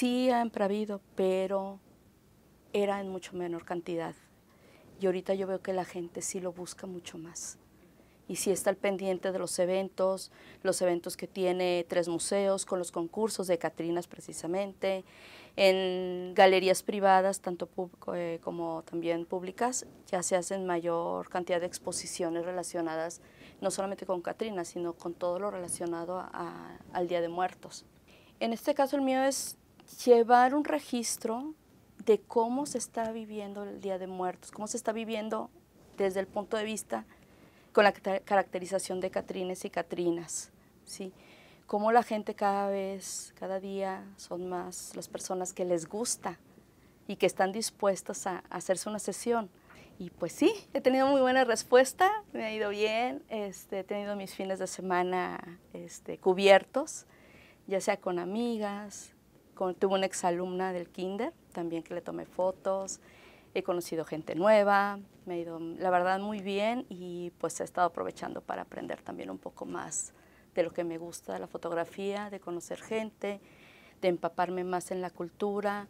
Sí ha empravido pero era en mucho menor cantidad. Y ahorita yo veo que la gente sí lo busca mucho más. Y sí está al pendiente de los eventos, los eventos que tiene tres museos, con los concursos de Catrinas precisamente, en galerías privadas, tanto eh, como también públicas, ya se hacen mayor cantidad de exposiciones relacionadas no solamente con Catrinas, sino con todo lo relacionado al Día de Muertos. En este caso el mío es llevar un registro de cómo se está viviendo el Día de Muertos, cómo se está viviendo desde el punto de vista con la caracterización de Catrines y Catrinas, ¿sí? Cómo la gente cada vez, cada día son más las personas que les gusta y que están dispuestas a, hacerse una sesión. Y pues sí, he tenido muy buena respuesta, me ha ido bien, este, he tenido mis fines de semana este, cubiertos, ya sea con amigas, tuve una exalumna del kinder también que le tomé fotos, he conocido gente nueva, me ha ido la verdad muy bien y pues he estado aprovechando para aprender también un poco más de lo que me gusta, la fotografía, de conocer gente, de empaparme más en la cultura,